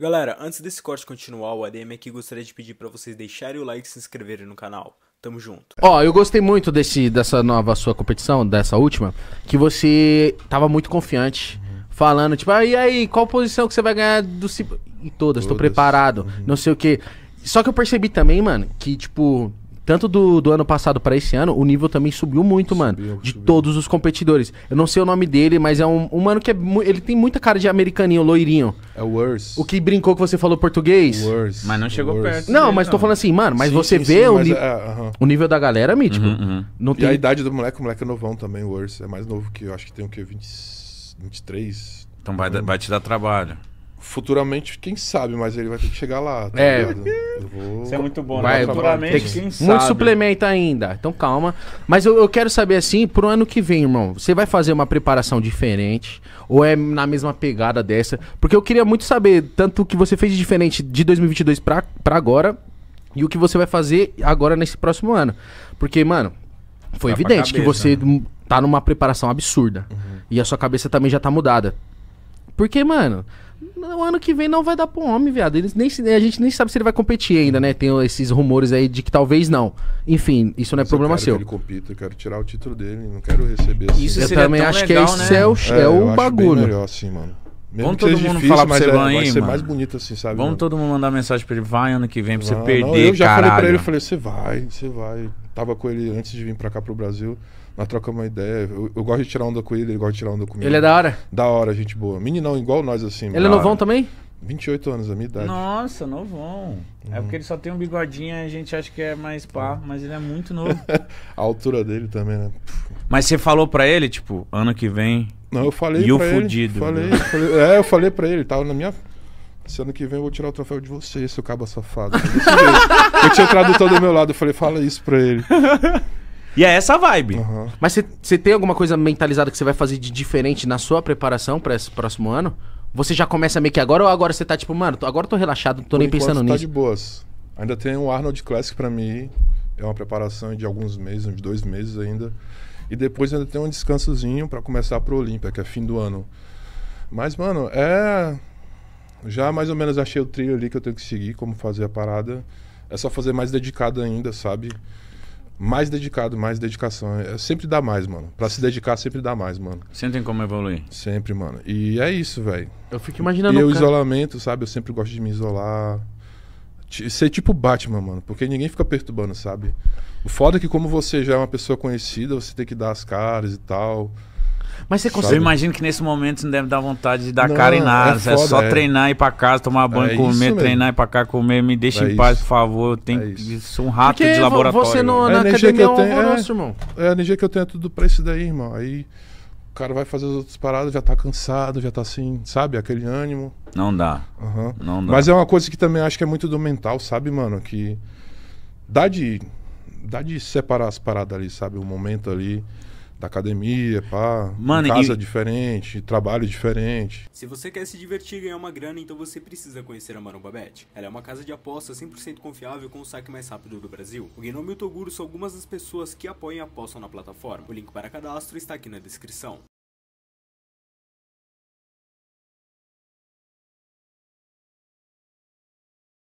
Galera, antes desse corte continuar, o ADM aqui gostaria de pedir para vocês deixarem o like e se inscreverem no canal. Tamo junto. Ó, eu gostei muito desse, dessa nova sua competição, dessa última, que você tava muito confiante, falando, tipo, ah, e aí, qual posição que você vai ganhar do Em todas, todas, tô preparado, uhum. não sei o quê. Só que eu percebi também, mano, que, tipo, tanto do, do ano passado para esse ano, o nível também subiu muito, mano. Subiu, de todos os competidores. Eu não sei o nome dele, mas é um, um mano que é, ele tem muita cara de americaninho, loirinho. É o Urs. O que brincou que você falou português. Urs. Mas não chegou perto. Não, dele, mas não. tô então. falando assim, mano, mas sim, você sim, vê sim, o, mas é, uh -huh. o nível da galera, é mítico. Uhum, uhum. Não tem... E a idade do moleque, o moleque é novão também, o Urs. É mais novo que eu, acho que tem o que? 20, 23? Então vai, vai te dar trabalho. Futuramente, quem sabe, mas ele vai ter que chegar lá. Tá é. Vou... Isso é muito bom, vai, né? Futuramente, que... quem muito sabe. Muito suplemento ainda. Então calma. Mas eu, eu, quero saber assim, pro ano que vem, irmão, você vai fazer uma preparação diferente? Ou é na mesma pegada dessa? Porque eu queria muito saber, tanto o que você fez de diferente de 2022 pra, pra agora, e o que você vai fazer agora nesse próximo ano. Porque, mano, foi tá evidente cabeça, que você né? tá numa preparação absurda. Uhum. E a sua cabeça também já tá mudada. Porque, mano, no ano que vem não vai dar pro homem, viado. Eles nem, a gente nem sabe se ele vai competir ainda, né? Tem esses rumores aí de que talvez não. Enfim, isso não é Mas problema eu quero seu. Que ele compita, eu quero tirar o título dele, não quero receber. Assim. Isso eu também acho legal, que é, né? é o, é, é o bagulho. Acho bem melhor, assim, mano. Mesmo Vamos todo mundo difícil, falar pra você, é, vai ser mano. mais bonito assim, sabe? Vamos mano? todo mundo mandar mensagem pra ele, vai ano que vem pra você perder, não, Eu já caralho. falei pra ele, eu falei, você vai, você vai. Tava com ele antes de vir pra cá pro Brasil, nós trocamos uma ideia. Eu, eu gosto de tirar onda com ele, ele gosta de tirar onda comigo. Ele é da hora? Da hora, gente boa. Meninão, igual nós assim. Ele é novão também? 28 anos, a minha idade. Nossa, novão. É uhum. porque ele só tem um bigodinho, a gente acha que é mais pá, ah. mas ele é muito novo. a altura dele também, né? Puxa. Mas você falou para ele, tipo, ano que vem. Não, eu falei E o fudido. Falei, né? falei, é, eu falei pra ele, tava tá, na minha. Esse ano que vem eu vou tirar o troféu de você, seu caba safado. eu tinha o tradutor do meu lado, eu falei, fala isso pra ele. E é essa a vibe. Uhum. Mas você tem alguma coisa mentalizada que você vai fazer de diferente na sua preparação para esse próximo ano? Você já começa meio que agora ou agora você tá tipo, mano, agora eu tô relaxado, não tô Por nem pensando tá nisso? tá de boas. Ainda tem o Arnold Classic para mim. É uma preparação de alguns meses, uns dois meses ainda. E depois ainda tem um descansozinho para começar pro Olímpia, que é fim do ano. Mas, mano, é. Já mais ou menos achei o trilho ali que eu tenho que seguir, como fazer a parada. É só fazer mais dedicado ainda, sabe? Mais dedicado, mais dedicação. É, sempre dá mais, mano. Pra se dedicar, sempre dá mais, mano. Sempre tem como evoluir. Sempre, mano. E é isso, velho. Eu fico imaginando. E o cara... isolamento, sabe? Eu sempre gosto de me isolar ser tipo Batman, mano, porque ninguém fica perturbando, sabe? O foda é que como você já é uma pessoa conhecida, você tem que dar as caras e tal. Mas você consegue. Eu imagino que nesse momento não deve dar vontade de dar não, cara em é nada. É, foda, é só é. treinar, ir pra casa, tomar banho, é comer, treinar, ir pra cá, comer. Me deixa é em paz, por favor. Eu tenho é sou um rato Porque de laboratório. Você não, na academia que eu tenho, é, irmão. É, a energia que eu tenho é tudo pra isso daí, irmão. Aí. O cara vai fazer as outras paradas, já tá cansado, já tá assim, sabe? Aquele ânimo. Não dá. Uhum. Não dá. Mas é uma coisa que também acho que é muito do mental, sabe, mano? Que dá de, dá de separar as paradas ali, sabe? O momento ali da academia, pá. Mano, casa e... diferente, trabalho diferente. Se você quer se divertir e ganhar uma grana, então você precisa conhecer a Maromba Bet. Ela é uma casa de aposta 100% confiável com o saque mais rápido do Brasil. O Gnome e o Toguro são algumas das pessoas que apoiam e apostam na plataforma. O link para cadastro está aqui na descrição.